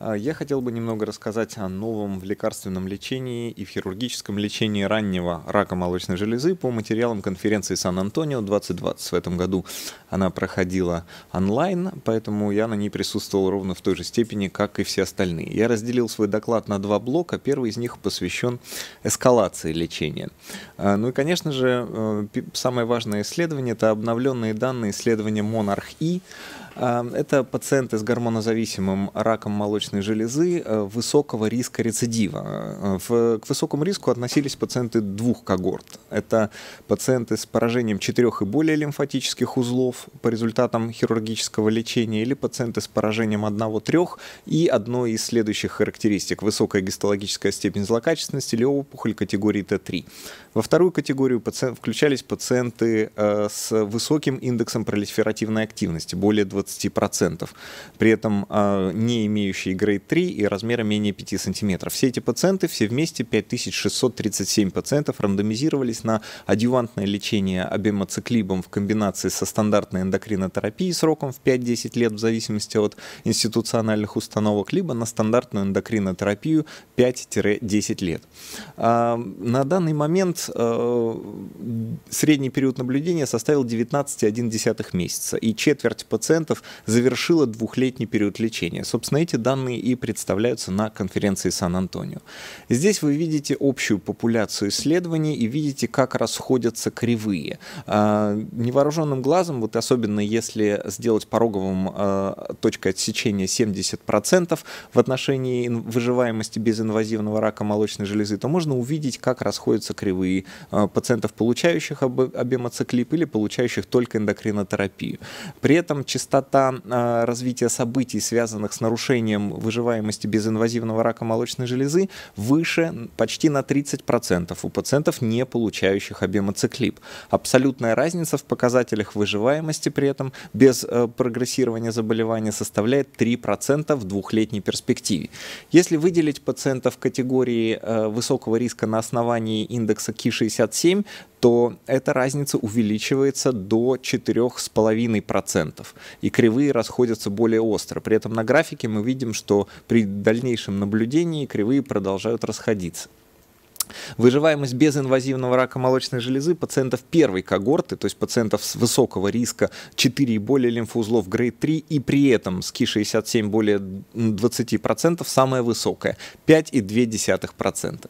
А, я хотел бы немного рассказать о новом в лекарственном лечении и в хирургическом лечении раннего рака молочной железы по материалам конференции Сан-Антонио 2020. В этом году она проходила онлайн, поэтому я на ней присутствовал ровно в той же степени, как и все остальные. Я разделил свой доклад на два блока. Первый из них посвящен эскалации лечения. А, ну и, конечно же, э, самое важное исследование – это обновленные данные исследования Monarch-E, Эм, это пациенты с гормонозависимым раком молочной железы э, высокого риска рецидива. Э, к высокому риску относились пациенты двух когорт. Это пациенты с поражением четырех и более лимфатических узлов по результатам хирургического лечения или пациенты с поражением одного-трех и одной из следующих характеристик – высокая гистологическая степень злокачественности или опухоль категории Т3. Во вторую категорию пациент, включались пациенты э, с высоким индексом пролиферативной активности, более 20 20%, при этом а, не имеющие грейд 3 и размера менее 5 см. Все эти пациенты, все вместе 5637 пациентов рандомизировались на адъювантное лечение обемоциклибом в комбинации со стандартной эндокринотерапией сроком в 5-10 лет в зависимости от институциональных установок, либо на стандартную эндокринотерапию 5-10 лет. А, на данный момент а, средний период наблюдения составил 19,1 месяца, и четверть пациентов пациентов завершило двухлетний период лечения. Собственно, эти данные и представляются на конференции Сан-Антонио. Здесь вы видите общую популяцию исследований и видите, как расходятся кривые. А, невооруженным глазом, вот особенно если сделать пороговым а, точкой отсечения 70% в отношении выживаемости безинвазивного рака молочной железы, то можно увидеть, как расходятся кривые а, пациентов, получающих обемоциклип или получающих только эндокринотерапию. При этом частота частота а, развития событий, связанных с нарушением выживаемости безинвазивного рака молочной железы, выше почти на 30% у пациентов, не получающих обемоциклип. Абсолютная разница в показателях выживаемости при этом без э, прогрессирования заболевания составляет 3% в двухлетней перспективе. Если выделить пациентов категории э, высокого риска на основании индекса Ки-67, то эта разница увеличивается до 4,5%, и кривые расходятся более остро. При этом на графике мы видим, что при дальнейшем наблюдении кривые продолжают расходиться. Выживаемость без инвазивного рака молочной железы пациентов первой когорты, то есть пациентов с высокого риска 4 и более лимфоузлов грейд 3, и при этом с КИ-67 более 20% самая высокая, 5,2%.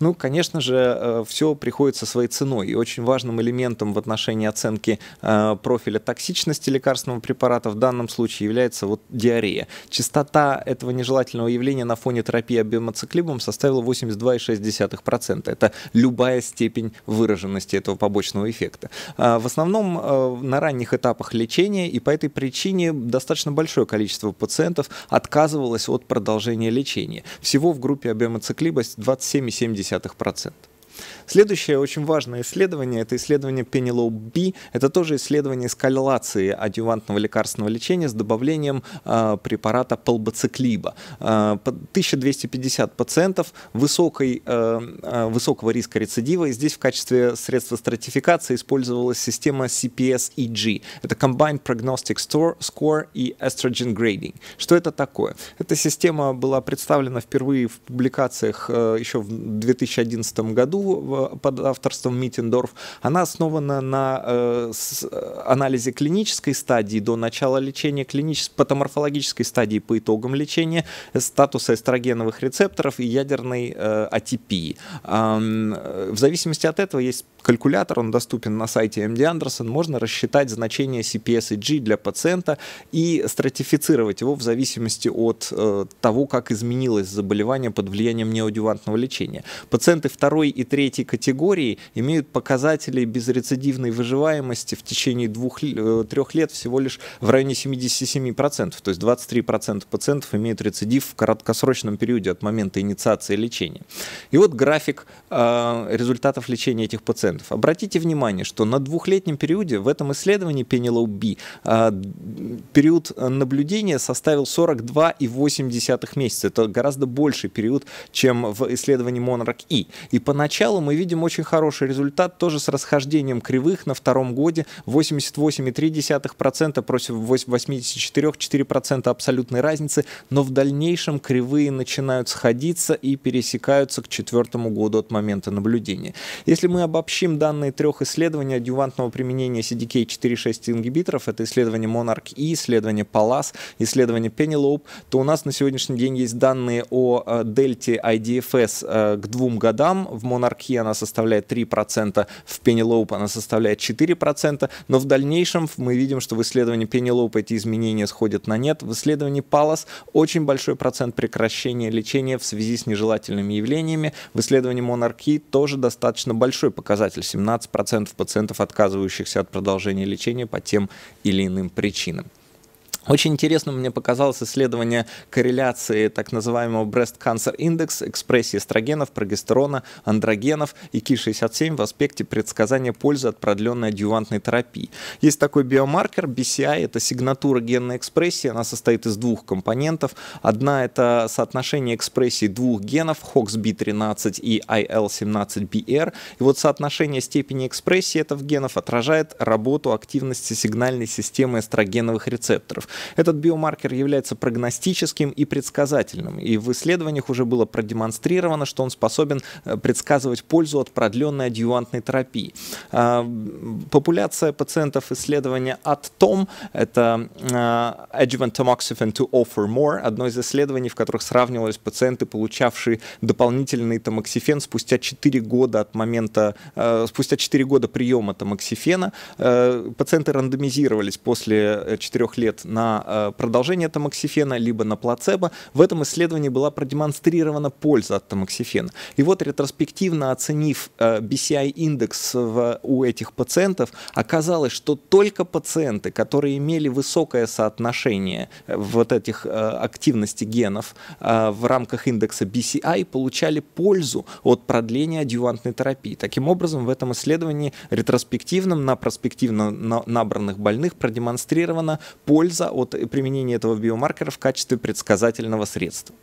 Ну, конечно же, э, все приходит со своей ценой, и очень важным элементом в отношении оценки э, профиля токсичности лекарственного препарата в данном случае является вот диарея. Частота этого нежелательного явления на фоне терапии обемоциклибом составила 82,6%. 1%. Это любая степень выраженности этого побочного эффекта. А, в основном э, на ранних этапах лечения, и по этой причине достаточно большое количество пациентов отказывалось от продолжения лечения. Всего в группе обемоциклиба 27,7%. Следующее очень важное исследование – это исследование Пенелоу Би. Это тоже исследование эскалации адювантного лекарственного лечения с добавлением э, препарата полбоциклиба. Э, а, 1250 пациентов высокой, э, высокого риска рецидива. И здесь в качестве средства стратификации использовалась система CPS-EG. Это Combined Prognostic Score и Estrogen Grading. Что это такое? Эта система была представлена впервые в публикациях еще в 2011 году под авторством Миттендорф, она основана на э, э, анализе клинической стадии до начала лечения, клиничес... патоморфологической стадии по итогам лечения, э, статуса эстрогеновых рецепторов и ядерной атипии. в зависимости от этого есть Калькулятор, он доступен на сайте MD Anderson, можно рассчитать значение cps и G для пациента и стратифицировать его в зависимости от э, того, как изменилось заболевание под влиянием неодювантного лечения. Пациенты второй и третьей категории имеют показатели безрецидивной выживаемости в течение двух-трех э, лет всего лишь в районе 77%, то есть 23% пациентов имеют рецидив в краткосрочном периоде от момента инициации лечения. И вот график э, результатов лечения этих пациентов. 100%. Обратите внимание, что на двухлетнем периоде в этом исследовании Пенелоу Би а, период наблюдения составил 42,8 месяца. Это гораздо больший период, чем в исследовании Monarch E. И поначалу мы видим очень хороший результат, тоже с расхождением кривых на втором годе 88,3% против 84,4% абсолютной разницы, но в дальнейшем кривые начинают сходиться и пересекаются к четвертому году от момента наблюдения. Если мы обобщим Обобщим данные трех исследований адювантного применения cdk 46 ингибиторов. Это исследование Monarch и e, исследование PALAS, исследование Penelope. То у нас на сегодняшний день есть данные о э, дельте IDFS э, к двум годам. В Monarch E она составляет 3%, в Penelope она составляет 4%. Но в дальнейшем мы видим, что в исследовании Penelope эти изменения сходят на нет. В исследовании PALAS очень большой процент прекращения лечения в связи с нежелательными явлениями. В исследовании Monarch E тоже достаточно большой показатель показатель. 17% пациентов, отказывающихся от продолжения лечения по тем или иным причинам. Очень интересно мне показалось исследование корреляции так называемого Breast Cancer Index, экспрессии эстрогенов, прогестерона, андрогенов и Ки-67 в аспекте предсказания пользы от продленной адювантной терапии. Есть такой биомаркер BCI, это сигнатура генной экспрессии, она состоит из двух компонентов. Одна это соотношение экспрессии двух генов HOXB13 и IL17BR. А и вот соотношение степени экспрессии этого генов отражает работу активности сигнальной системы эстрогеновых рецепторов. Этот биомаркер является прогностическим и предсказательным, и в исследованиях уже было продемонстрировано, что он способен э, предсказывать пользу от продленной адъювантной терапии. А, популяция пациентов исследования от ТОМ – это а, Adjuvant Tamoxifen to Offer More, одно из исследований, в которых сравнивались пациенты, получавшие дополнительный тамоксифен спустя 4 года от момента, э, спустя 4 года приема тамоксифена. Э, пациенты рандомизировались после 4 лет на э, продолжение тамоксифена, либо на плацебо, в этом исследовании была продемонстрирована польза от тамоксифена. И вот ретроспективно оценив э, BCI-индекс у этих пациентов, оказалось, что только пациенты, которые имели высокое соотношение э, вот этих активности генов в рамках индекса BCI, получали пользу от продления адювантной терапии. Таким образом, в этом исследовании ретроспективном на проспективно набранных больных продемонстрирована польза отказа от применения этого биомаркера в качестве предсказательного средства.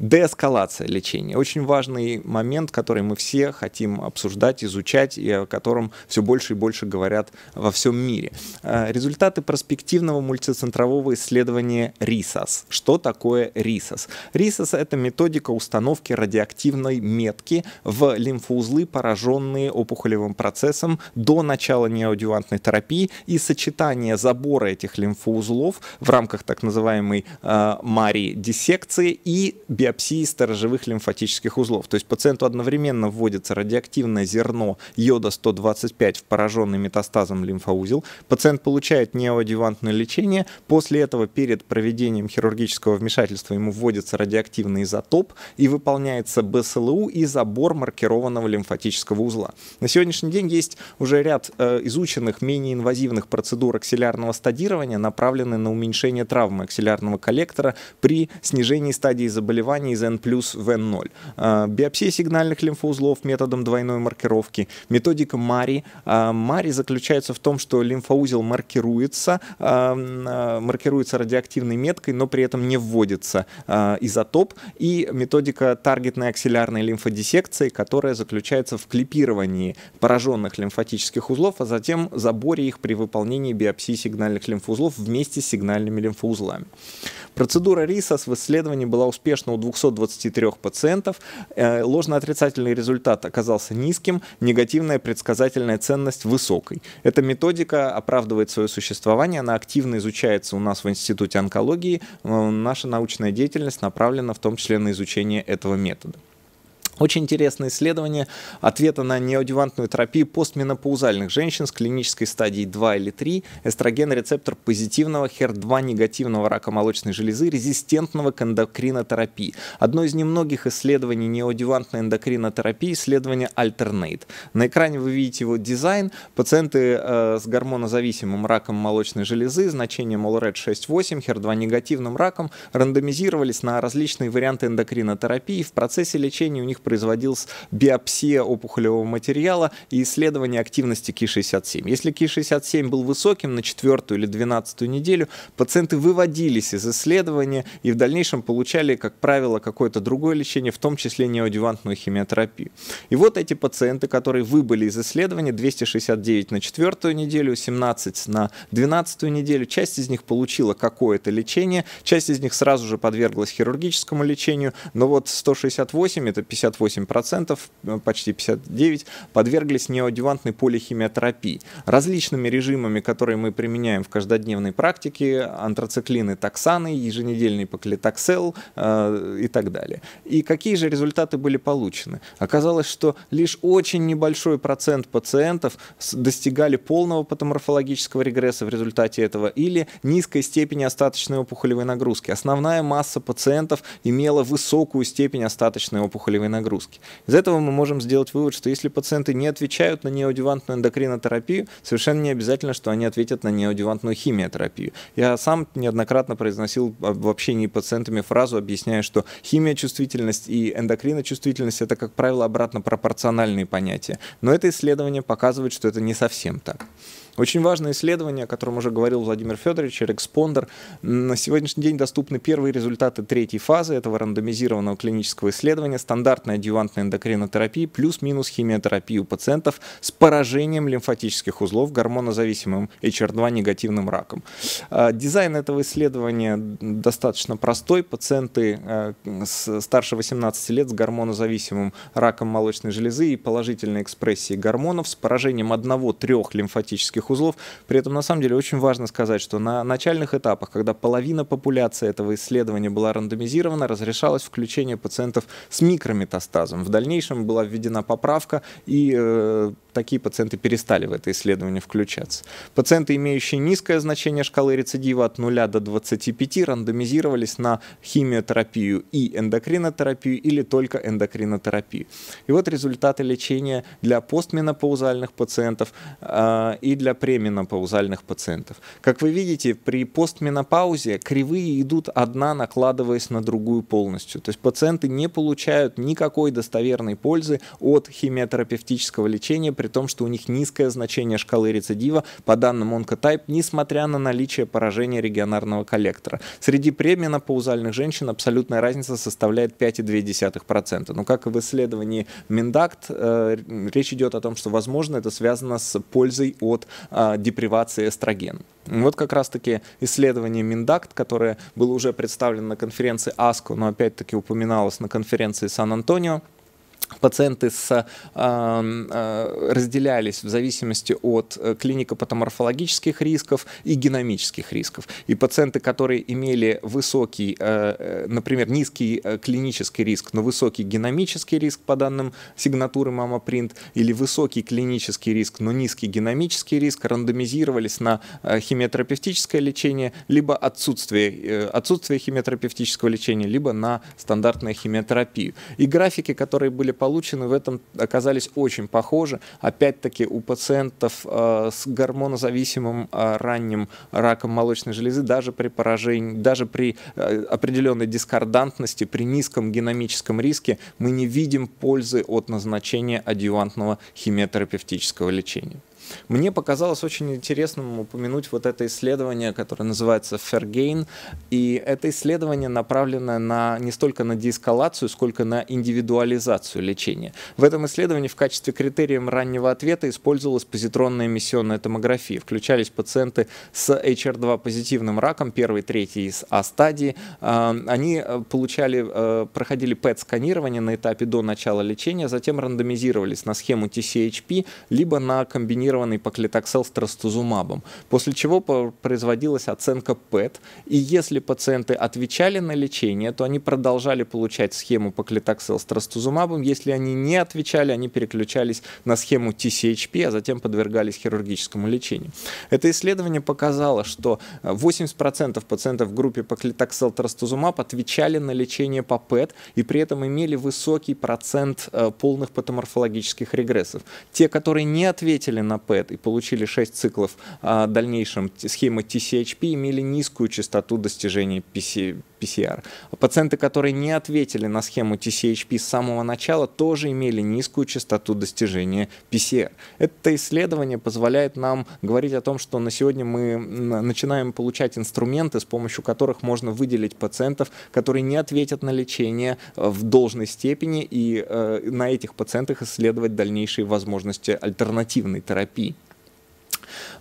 Деэскалация лечения. Очень важный момент, который мы все хотим обсуждать, изучать и о котором все больше и больше говорят во всем мире. Э, результаты перспективного мультицентрового исследования РИСАС. Что такое РИСАС? РИСАС — это методика установки радиоактивной метки в лимфоузлы, пораженные опухолевым процессом до начала неодювантной терапии и сочетание забора этих лимфоузлов в рамках так называемой э, мари-диссекции и биохимии биопсии сторожевых лимфатических узлов. То есть пациенту одновременно вводится радиоактивное зерно йода-125 в пораженный метастазом лимфоузел. Пациент получает неоадювантное лечение. После этого перед проведением хирургического вмешательства ему вводится радиоактивный изотоп и выполняется БСЛУ и забор маркированного лимфатического узла. На сегодняшний день есть уже ряд э, изученных менее инвазивных процедур аксиллярного стадирования, направленные на уменьшение травмы аксиллярного коллектора при снижении стадии заболевания колебаний из N в N0. Биопсия сигнальных лимфоузлов методом двойной маркировки. Методика Мари. А, Мари заключается в том, что лимфоузел маркируется, а, а, маркируется радиоактивной меткой, но при этом не вводится изотоп. И методика таргетной аксиллярной лимфодиссекции, которая заключается в клипировании пораженных лимфатических узлов, а затем заборе их при выполнении биопсии сигнальных лимфоузлов вместе с сигнальными лимфоузлами. Процедура Рисос в исследовании была успешно 223 пациентов. Э, ложноотрицательный результат оказался низким, негативная предсказательная ценность высокой. Эта методика оправдывает свое существование, она активно изучается у нас в Институте онкологии. Э, наша научная деятельность направлена в том числе на изучение этого метода. Очень интересное исследование ответа на неодевантную терапию постменопаузальных женщин с клинической стадией 2 или 3 эстроген-рецептор позитивного HER2 негативного рака молочной железы резистентного к эндокринотерапии. Одно из немногих исследований неодевантной эндокринотерапии – исследование Alternate. На экране вы видите его дизайн. Пациенты э, с гормонозависимым раком молочной железы, значением OLRED 6-8, HER2 негативным раком рандомизировались на различные варианты эндокринотерапии. В процессе лечения у них производилась биопсия опухолевого материала и исследование активности Ки-67. Если Ки-67 был высоким на четвертую или двенадцатую неделю, пациенты выводились из исследования и в дальнейшем получали, как правило, какое-то другое лечение, в том числе неодевантную химиотерапию. И вот эти пациенты, которые выбыли из исследования, 269 на четвертую неделю, 17 на двенадцатую неделю, часть из них получила какое-то лечение, часть из них сразу же подверглась хирургическому лечению, но вот 168, это 58 58%, э, почти 59%, подверглись неоадювантной полихимиотерапии. Различными режимами, которые мы применяем в каждодневной практике, антрациклины, токсаны, еженедельный поклитоксел э, и так далее. И какие же результаты были получены? Оказалось, что лишь очень небольшой процент пациентов достигали полного патоморфологического регресса в результате этого или низкой степени остаточной опухолевой нагрузки. Основная масса пациентов имела высокую степень остаточной опухолевой нагрузки нагрузки. Из этого мы можем сделать вывод, что если пациенты не отвечают на неодевантную эндокринотерапию, совершенно не обязательно, что они ответят на неодевантную химиотерапию. Я сам неоднократно произносил в общении с пациентами фразу, объясняя, что химиочувствительность и эндокриночувствительность – это, как правило, обратно пропорциональные понятия. Но это исследование показывает, что это не совсем так. Очень важное исследование, о котором уже говорил Владимир Федорович, Рекспондер. На сегодняшний день доступны первые результаты третьей фазы этого рандомизированного клинического исследования Стандартная адъювантной эндокринотерапия плюс-минус химиотерапии у пациентов с поражением лимфатических узлов гормонозависимым HR2 негативным раком. А, дизайн этого исследования достаточно простой. Пациенты э, старше 18 лет с гормонозависимым раком молочной железы и положительной экспрессией гормонов с поражением одного-трех лимфатических логистических узлов. При этом, на самом деле, очень важно сказать, что на начальных этапах, когда половина популяции этого исследования была рандомизирована, разрешалось включение пациентов с микрометастазом. В дальнейшем была введена поправка и э, такие пациенты перестали в это исследование включаться. Пациенты, имеющие низкое значение шкалы рецидива от 0 до 25, рандомизировались на химиотерапию и эндокринотерапию или только эндокринотерапию. И вот результаты лечения для постменопаузальных пациентов э, и для пременопаузальных пациентов. Как вы видите, при постменопаузе кривые идут одна, накладываясь на другую полностью. То есть пациенты не получают никакой достоверной пользы от химиотерапевтического лечения при том, что у них низкое значение шкалы рецидива по данным онкотайп, несмотря на наличие поражения регионарного коллектора. Среди премино-паузальных женщин абсолютная разница составляет 5,2%. Но как и в исследовании Миндакт, э, речь идет о том, что, возможно, это связано с пользой от э, депривации эстрогена. Вот как раз-таки исследование Миндакт, которое было уже представлено на конференции АСКО, но опять-таки упоминалось на конференции Сан-Антонио, пациенты с, а, а, разделялись в зависимости от э, клинико-патоморфологических рисков и геномических рисков. И пациенты, которые имели высокий, э, э, например, низкий клинический риск, но высокий геномический риск по данным сигнатуры MamaPrint, или высокий клинический риск, но низкий геномический риск, рандомизировались на химиотерапевтическое лечение, либо отсутствие, отсутствие химиотерапевтического лечения, либо на стандартную химиотерапию. И графики, которые были получены в этом оказались очень похожи. Опять-таки у пациентов э, с гормонозависимым э, ранним раком молочной железы даже при поражении, даже при э, определенной дискордантности, при низком геномическом риске мы не видим пользы от назначения адъювантного химиотерапевтического лечения. Мне показалось очень интересным упомянуть вот это исследование, которое называется Фергейн, и это исследование направлено на, не столько на деэскалацию, сколько на индивидуализацию лечения. В этом исследовании в качестве критерием раннего ответа использовалась позитронная эмиссионная томография. Включались пациенты с HR2 позитивным раком, первый, третий из А-стадии. А, они э, получали, э, проходили ПЭТ-сканирование на этапе до начала лечения, затем рандомизировались на схему TCHP, либо на комбинированную комбинированный поклитоксел с трастузумабом, после чего производилась оценка ПЭТ, e и если пациенты отвечали на лечение, то они продолжали получать схему поклитоксел с трастузумабом, если они не отвечали, они переключались на схему TCHP, а затем подвергались хирургическому лечению. Это исследование показало, что 80% э, пациентов в группе поклитоксел трастузумаб отвечали на лечение по ПЭТ e и при этом имели высокий процент э, полных патоморфологических регрессов. Те, которые не ответили на PET и получили 6 циклов в дальнейшем схемы TCHP, имели низкую частоту достижения PC, PCR. Пациенты, которые не ответили на схему TCHP с самого начала, тоже имели низкую частоту достижения PCR. Это исследование позволяет нам говорить о том, что на сегодня мы начинаем получать инструменты, с помощью которых можно выделить пациентов, которые не ответят на лечение э, в должной степени, и э, на этих пациентах исследовать дальнейшие возможности альтернативной терапии happy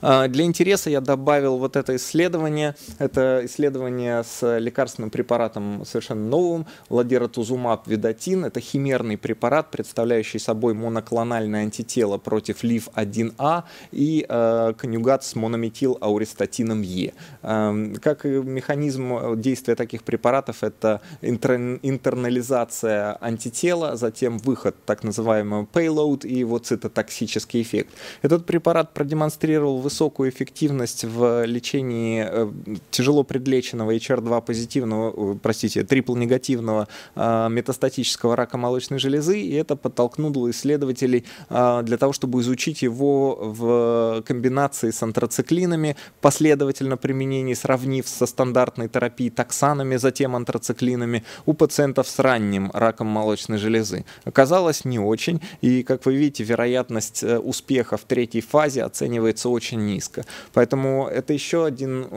А, для интереса я добавил вот это исследование. Это исследование с лекарственным препаратом совершенно новым, ладеротузумаб видатин. Это химерный препарат, представляющий собой моноклональное антитело против лиф 1 а и э, конъюгат с монометил ауристатином Е. Э, как механизм действия таких препаратов, это интернализация антитела, затем выход так называемого payload и его цитотоксический эффект. Этот препарат продемонстрировал продемонстрировал высокую эффективность в лечении э, тяжело предлеченного HR2 позитивного, э, простите, трипл негативного э, метастатического рака молочной железы, и это подтолкнуло исследователей для того, чтобы изучить его в комбинации с антрациклинами, последовательно применении, сравнив со стандартной терапией таксанами, затем антрациклинами у пациентов с ранним раком молочной железы. Оказалось, не очень, и, как вы видите, вероятность успеха в третьей фазе оценивается находится очень низко. Поэтому это еще один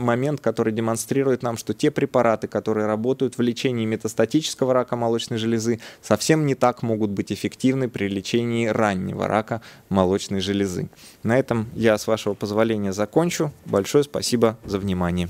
момент, который демонстрирует нам, что те препараты, которые работают в лечении метастатического рака молочной железы, совсем не так могут быть эффективны при лечении раннего рака молочной железы. На этом я, с вашего позволения, закончу. Большое спасибо за внимание.